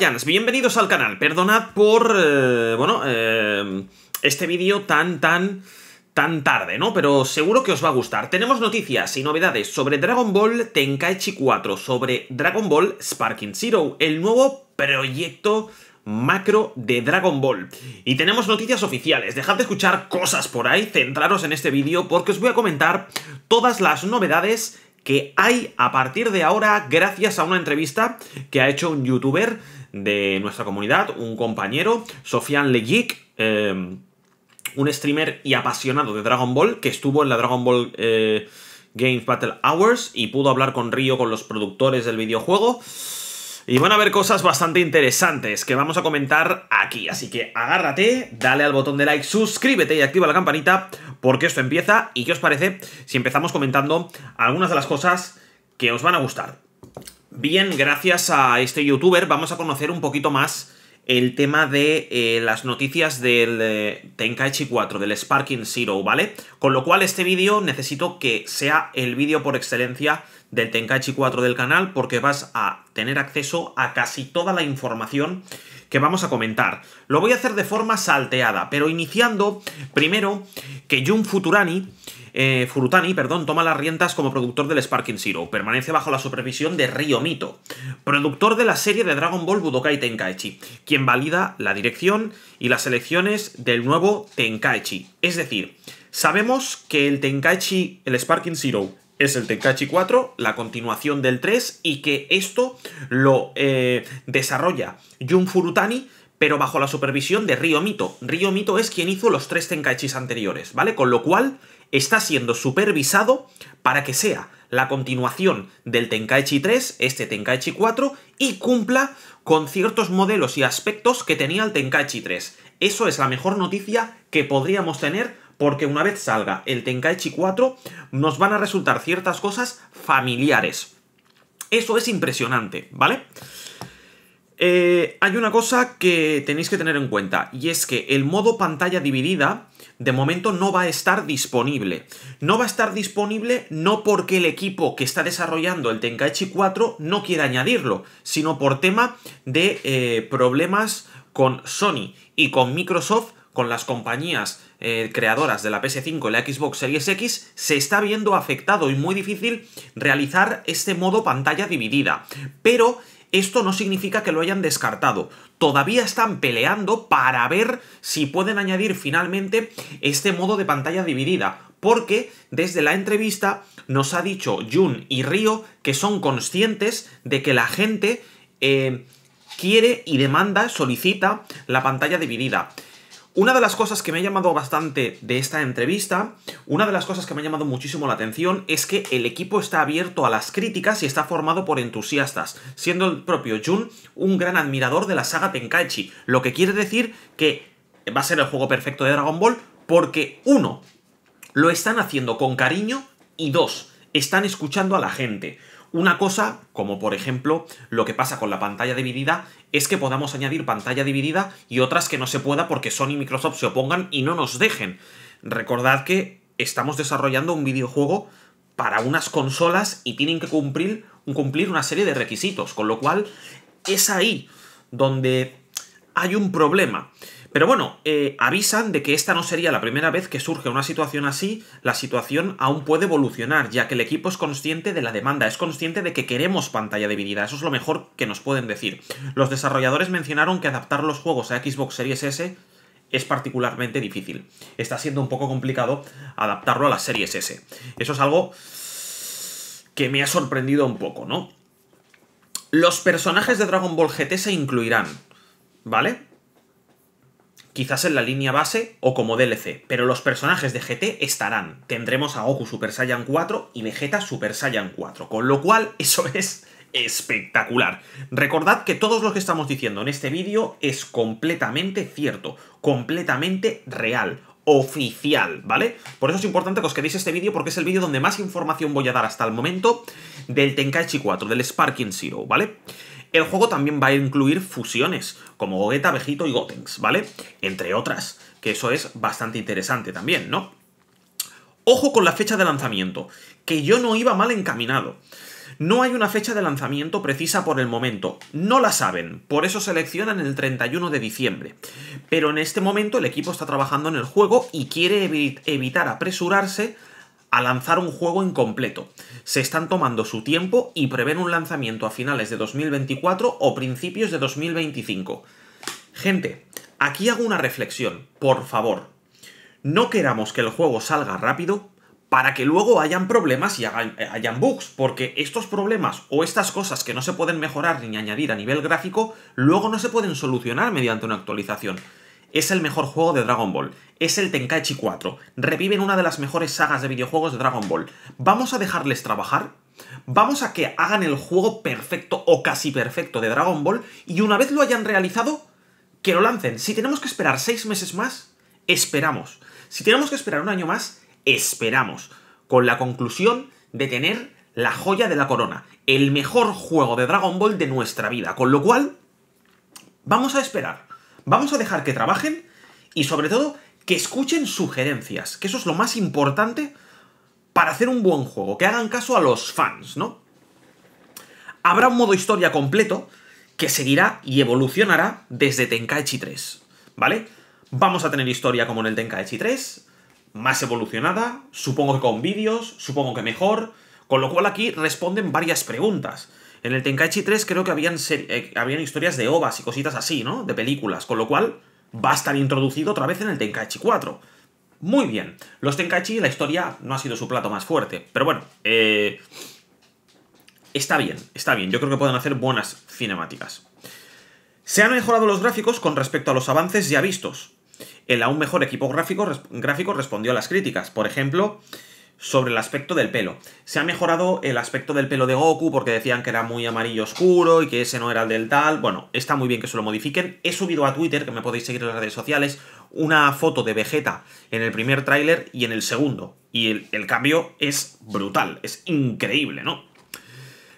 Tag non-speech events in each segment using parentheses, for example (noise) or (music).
Jans? bienvenidos al canal. Perdonad por, eh, bueno, eh, este vídeo tan, tan, tan tarde, ¿no? Pero seguro que os va a gustar. Tenemos noticias y novedades sobre Dragon Ball Tenkaichi 4, sobre Dragon Ball Sparking Zero, el nuevo proyecto macro de Dragon Ball. Y tenemos noticias oficiales, dejad de escuchar cosas por ahí, centraros en este vídeo porque os voy a comentar todas las novedades que hay a partir de ahora gracias a una entrevista que ha hecho un youtuber de nuestra comunidad, un compañero, Sofian Legic, em, un streamer y apasionado de Dragon Ball, que estuvo en la Dragon Ball eh, Games Battle Hours y pudo hablar con Río, con los productores del videojuego. Y van a haber cosas bastante interesantes que vamos a comentar aquí. Así que agárrate, dale al botón de like, suscríbete y activa la campanita porque esto empieza. ¿Y qué os parece si empezamos comentando algunas de las cosas que os van a gustar? Bien, gracias a este youtuber vamos a conocer un poquito más el tema de eh, las noticias del eh, Tenkaichi 4, del Sparking Zero, ¿vale? Con lo cual este vídeo necesito que sea el vídeo por excelencia del Tenkaichi 4 del canal porque vas a tener acceso a casi toda la información que vamos a comentar. Lo voy a hacer de forma salteada, pero iniciando primero que Jun Futurani eh, Furutani perdón, toma las riendas como productor del Sparking Zero. Permanece bajo la supervisión de Ryo Mito, productor de la serie de Dragon Ball Budokai Tenkaichi, quien valida la dirección y las elecciones del nuevo Tenkaichi. Es decir, sabemos que el Tenkaichi, el Sparking Zero, es el Tenkaichi 4, la continuación del 3, y que esto lo eh, desarrolla Jun Furutani pero bajo la supervisión de Río Mito. Río Mito es quien hizo los tres Tenkaichis anteriores, ¿vale? Con lo cual está siendo supervisado para que sea la continuación del Tenkaichi 3, este Tenkaichi 4, y cumpla con ciertos modelos y aspectos que tenía el Tenkaichi 3. Eso es la mejor noticia que podríamos tener porque una vez salga el Tenkaichi 4 nos van a resultar ciertas cosas familiares. Eso es impresionante, ¿vale? vale eh, hay una cosa que tenéis que tener en cuenta, y es que el modo pantalla dividida de momento no va a estar disponible. No va a estar disponible no porque el equipo que está desarrollando el Tenkaichi 4 no quiera añadirlo, sino por tema de eh, problemas con Sony y con Microsoft, con las compañías eh, creadoras de la PS5 y la Xbox Series X, se está viendo afectado y muy difícil realizar este modo pantalla dividida. Pero esto no significa que lo hayan descartado. Todavía están peleando para ver si pueden añadir finalmente este modo de pantalla dividida, porque desde la entrevista nos ha dicho Jun y Río que son conscientes de que la gente eh, quiere y demanda, solicita la pantalla dividida. Una de las cosas que me ha llamado bastante de esta entrevista, una de las cosas que me ha llamado muchísimo la atención es que el equipo está abierto a las críticas y está formado por entusiastas, siendo el propio Jun un gran admirador de la saga Tenkaichi, lo que quiere decir que va a ser el juego perfecto de Dragon Ball porque uno, lo están haciendo con cariño y dos, están escuchando a la gente. Una cosa, como por ejemplo lo que pasa con la pantalla dividida, es que podamos añadir pantalla dividida y otras que no se pueda porque Sony y Microsoft se opongan y no nos dejen. Recordad que estamos desarrollando un videojuego para unas consolas y tienen que cumplir, cumplir una serie de requisitos, con lo cual es ahí donde hay un problema. Pero bueno, eh, avisan de que esta no sería la primera vez que surge una situación así, la situación aún puede evolucionar, ya que el equipo es consciente de la demanda, es consciente de que queremos pantalla dividida, eso es lo mejor que nos pueden decir. Los desarrolladores mencionaron que adaptar los juegos a Xbox Series S es particularmente difícil. Está siendo un poco complicado adaptarlo a la Series S. Eso es algo que me ha sorprendido un poco, ¿no? Los personajes de Dragon Ball GT se incluirán, ¿vale? quizás en la línea base o como DLC, pero los personajes de GT estarán. Tendremos a Goku Super Saiyan 4 y Vegeta Super Saiyan 4, con lo cual (laughs) eso es espectacular. Recordad que todo lo que estamos diciendo en este vídeo es completamente cierto, completamente real oficial, ¿vale? Por eso es importante que os quedéis este vídeo porque es el vídeo donde más información voy a dar hasta el momento del Tenkaichi 4, del Sparking Zero, ¿vale? vale el juego también va a incluir fusiones, como Gogeta, Vegito y Gotenks, ¿vale? Entre otras, que eso es bastante interesante también, ¿no? Ojo con la fecha de lanzamiento, que yo no iba mal encaminado. No hay una fecha de lanzamiento precisa por el momento, no la saben, por eso seleccionan el 31 de diciembre. Pero en este momento el equipo está trabajando en el juego y quiere evitar apresurarse a lanzar un juego incompleto. Se están tomando su tiempo y prevén un lanzamiento a finales de 2024 o principios de 2025. Gente, aquí hago una reflexión, por favor. No queramos que el juego salga rápido para que luego hayan problemas y eh, hayan bugs, porque estos problemas o estas cosas que no se pueden mejorar ni añadir a nivel gráfico, luego no se pueden solucionar mediante una actualización. Es el mejor juego de Dragon Ball. Es el Tenkaichi 4. Reviven una de las mejores sagas de videojuegos de Dragon Ball. Vamos a dejarles trabajar. Vamos a que hagan el juego perfecto o casi perfecto de Dragon Ball y una vez lo hayan realizado, que lo lancen. Si tenemos que esperar seis meses más, esperamos. Si tenemos que esperar un año más, esperamos. Con la conclusión de tener la joya de la corona, el mejor juego de Dragon Ball de nuestra vida. Con lo cual, vamos a esperar. Vamos a dejar que trabajen y sobre todo que escuchen sugerencias, que eso es lo más importante para hacer un buen juego, que hagan caso a los fans, ¿no? Habrá un modo historia completo que seguirá y evolucionará desde Tenkaichi 3, ¿vale? Vamos a tener historia como en el Tenkaichi 3, más evolucionada, supongo que con vídeos, supongo que mejor, con lo cual aquí responden varias preguntas. En el Tenkaichi 3 creo que habían, eh, habían historias de ovas y cositas así, ¿no? De películas, con lo cual va a estar introducido otra vez en el Tenkaichi 4. Muy bien. Los Tenkaichi, la historia no ha sido su plato más fuerte. Pero bueno, eh, está bien, está bien. Yo creo que pueden hacer buenas cinemáticas. Se han mejorado los gráficos con respecto a los avances ya vistos. El aún mejor equipo gráfico, gráfico respondió a las críticas. Por ejemplo, sobre el aspecto del pelo. Se ha mejorado el aspecto del pelo de Goku porque decían que era muy amarillo oscuro y que ese no era el del tal. Bueno, está muy bien que se lo modifiquen. He subido a Twitter, que me podéis seguir en las redes sociales, una foto de Vegeta en el primer tráiler y en el segundo. Y el, cambio es brutal, es increíble, ¿no?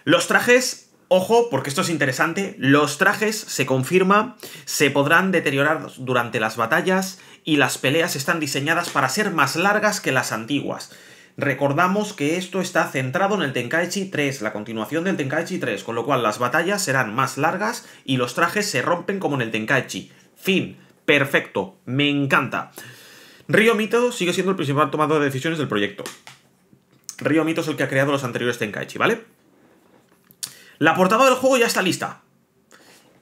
Los trajes Ojo, porque esto es interesante, los trajes, se confirma, se podrán deteriorar durante las batallas y las peleas están diseñadas para ser más largas que las antiguas. Recordamos que esto está centrado en el Tenkaichi 3, la continuación del Tenkaichi 3, con lo cual las batallas serán más largas y los trajes se rompen como en el Tenkaichi. Fin. Perfecto. Me encanta. Río Mito sigue siendo el principal tomador de decisiones del proyecto. Río Mito es el que ha creado los anteriores Tenkaichi, ¿vale? La portada del juego ya está lista.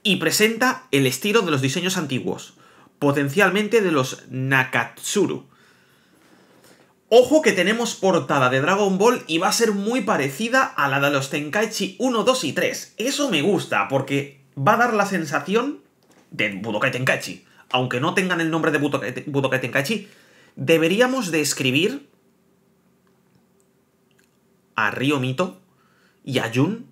Y presenta el estilo de los diseños antiguos, potencialmente de los Nakatsuru Ojo que tenemos portada de Dragon Ball y va a ser muy parecida a la de los Tenkaichi 1, 2 y 3. Eso me gusta, porque va a dar la sensación de Budokai Tenkaichi. Aunque no tengan el nombre de Budokai, Tenkaichi, deberíamos de escribir a Ryo Mito y a Jun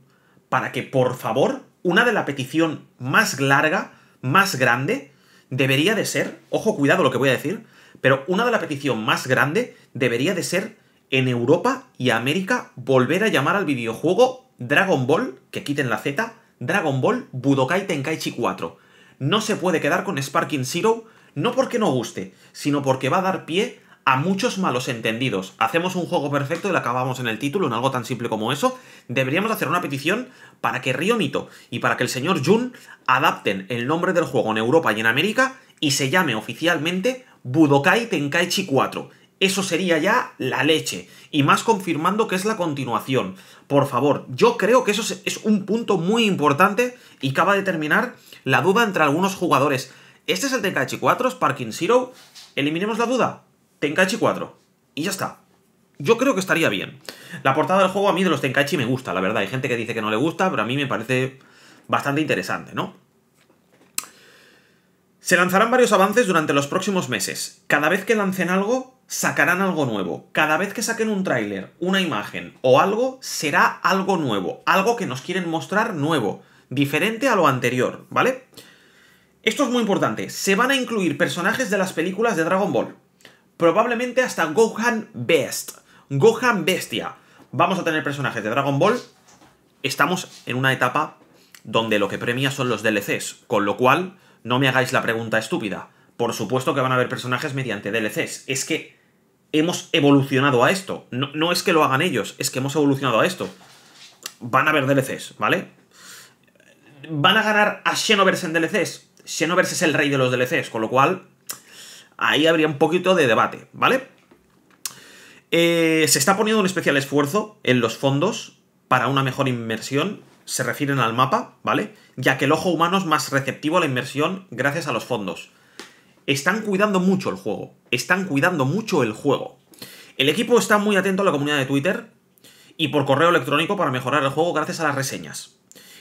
para que, por favor, una de la petición más larga, más grande, debería de ser, ojo, cuidado lo que voy a decir, pero una de las peticiones más grandes debería de ser en Europa y América volver a llamar al videojuego Dragon Ball, que quiten la Z, Dragon Ball Budokai Tenkaichi 4. No se puede quedar con Sparking Zero, no porque no guste, sino porque va a dar pie a muchos malos entendidos. Hacemos un juego perfecto y lo acabamos en el título, en algo tan simple como eso. Deberíamos hacer una petición para que Rionito y para que el señor Jun adapten el nombre del juego en Europa y en América y se llame oficialmente Budokai Tenkaichi 4. Eso sería ya la leche. Y más confirmando que es la continuación. Por favor, yo creo que eso es un punto muy importante y acaba de terminar la duda entre algunos jugadores. ¿Este es el Tenkaichi 4, Sparking Zero? Eliminemos la duda. Tenkaichi 4. Y ya está. Yo creo que estaría bien. La portada del juego a mí de los Tenkaichi me gusta, la verdad. Hay gente que dice que no le gusta, pero a mí me parece bastante interesante, ¿no? Se lanzarán varios avances durante los próximos meses. Cada vez que lancen algo, sacarán algo nuevo. Cada vez que saquen un tráiler, una imagen o algo, será algo nuevo. Algo que nos quieren mostrar nuevo. Diferente a lo anterior, ¿vale? Esto es muy importante. Se van a incluir personajes de las películas de Dragon Ball. Probablemente hasta Gohan Best. Gohan Bestia. Vamos a tener personajes de Dragon Ball. Estamos en una etapa donde lo que premia son los DLCs, con lo cual no me hagáis la pregunta estúpida. Por supuesto que van a haber personajes mediante DLCs. Es que hemos evolucionado a esto. No, es que lo hagan ellos, es que hemos evolucionado a esto. Van a haber DLCs, ¿vale? ¿Van a ganar a Xenoverse en DLCs? Xenoverse es el rey de los DLCs, con lo cual ahí habría un poquito de debate, ¿vale? Eh, se está poniendo un especial esfuerzo en los fondos para una mejor inmersión se refieren al mapa, ¿vale? Ya que el ojo humano es más receptivo a la inmersión gracias a los fondos. Están cuidando mucho el juego. Están cuidando mucho el juego. El equipo está muy atento a la comunidad de Twitter y por correo electrónico para mejorar el juego gracias a las reseñas.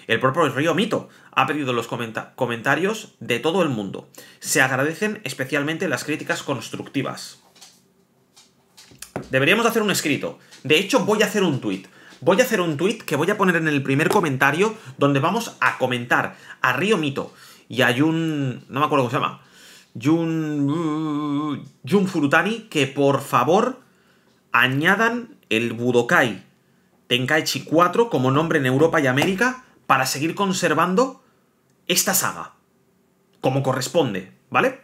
El propio Río Mito ha pedido los comentarios de todo el mundo. Se agradecen especialmente las críticas constructivas. Deberíamos hacer un escrito. De hecho, voy a hacer un tweet voy a hacer un tweet que voy a poner en el primer comentario donde vamos a comentar a Río Mito y a Jun... no me acuerdo cómo se llama. Jun... Jun Furutani, que por favor añadan el Budokai Tenkaichi 4 como nombre en Europa y América para seguir conservando esta saga. Como corresponde, ¿vale?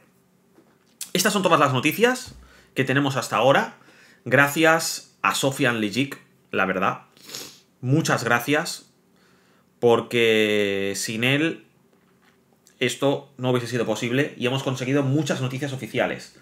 Estas son todas las noticias que tenemos hasta ahora. Gracias a Sofian Lijik, la verdad, muchas gracias, porque sin él esto no hubiese sido posible y hemos conseguido muchas noticias oficiales.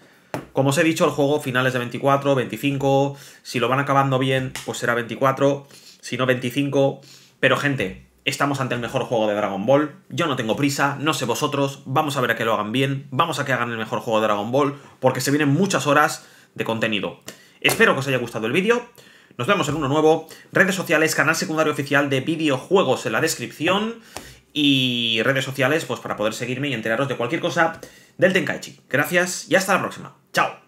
Como os he dicho, el juego finales de 24, 25, si lo van acabando bien, pues será 24, si no 25, pero gente, estamos ante el mejor juego de Dragon Ball, yo no tengo prisa, no sé vosotros, vamos a ver a que lo hagan bien, vamos a que hagan el mejor juego de Dragon Ball, porque se vienen muchas horas de contenido. Espero que os haya gustado el vídeo, nos vemos en uno nuevo. Redes sociales, canal secundario oficial de videojuegos en la descripción. Y redes sociales, pues para poder seguirme y enteraros de cualquier cosa del Tenkaichi. Gracias y hasta la próxima. ¡Chao!